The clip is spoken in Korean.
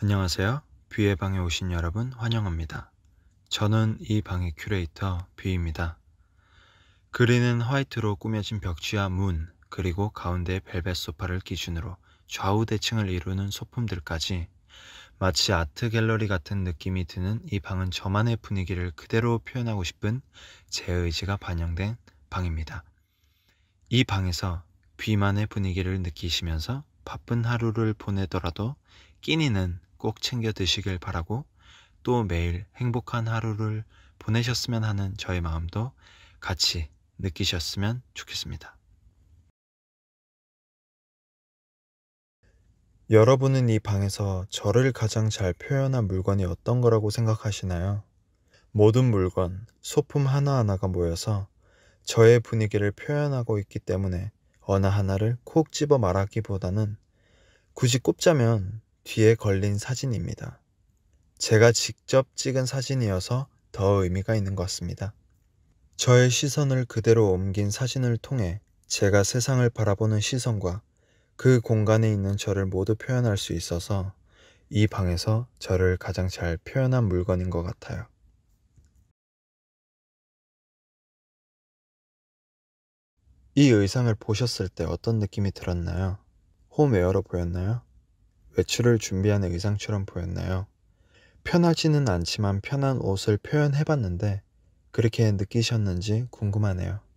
안녕하세요. 뷰의 방에 오신 여러분 환영합니다. 저는 이 방의 큐레이터 뷰입니다. 그린은 화이트로 꾸며진 벽지와 문, 그리고 가운데 벨벳 소파를 기준으로 좌우 대칭을 이루는 소품들까지 마치 아트 갤러리 같은 느낌이 드는 이 방은 저만의 분위기를 그대로 표현하고 싶은 제 의지가 반영된 방입니다. 이 방에서 뷔만의 분위기를 느끼시면서 바쁜 하루를 보내더라도 끼니는 꼭 챙겨 드시길 바라고 또 매일 행복한 하루를 보내셨으면 하는 저의 마음도 같이 느끼셨으면 좋겠습니다. 여러분은 이 방에서 저를 가장 잘 표현한 물건이 어떤 거라고 생각하시나요? 모든 물건, 소품 하나하나가 모여서 저의 분위기를 표현하고 있기 때문에 어느 하나를 콕 집어 말하기보다는 굳이 꼽자면 뒤에 걸린 사진입니다. 제가 직접 찍은 사진이어서 더 의미가 있는 것 같습니다. 저의 시선을 그대로 옮긴 사진을 통해 제가 세상을 바라보는 시선과 그 공간에 있는 저를 모두 표현할 수 있어서 이 방에서 저를 가장 잘 표현한 물건인 것 같아요. 이 의상을 보셨을 때 어떤 느낌이 들었나요? 홈웨어로 보였나요? 외출을 준비하는 의상처럼 보였나요? 편하지는 않지만 편한 옷을 표현해봤는데 그렇게 느끼셨는지 궁금하네요.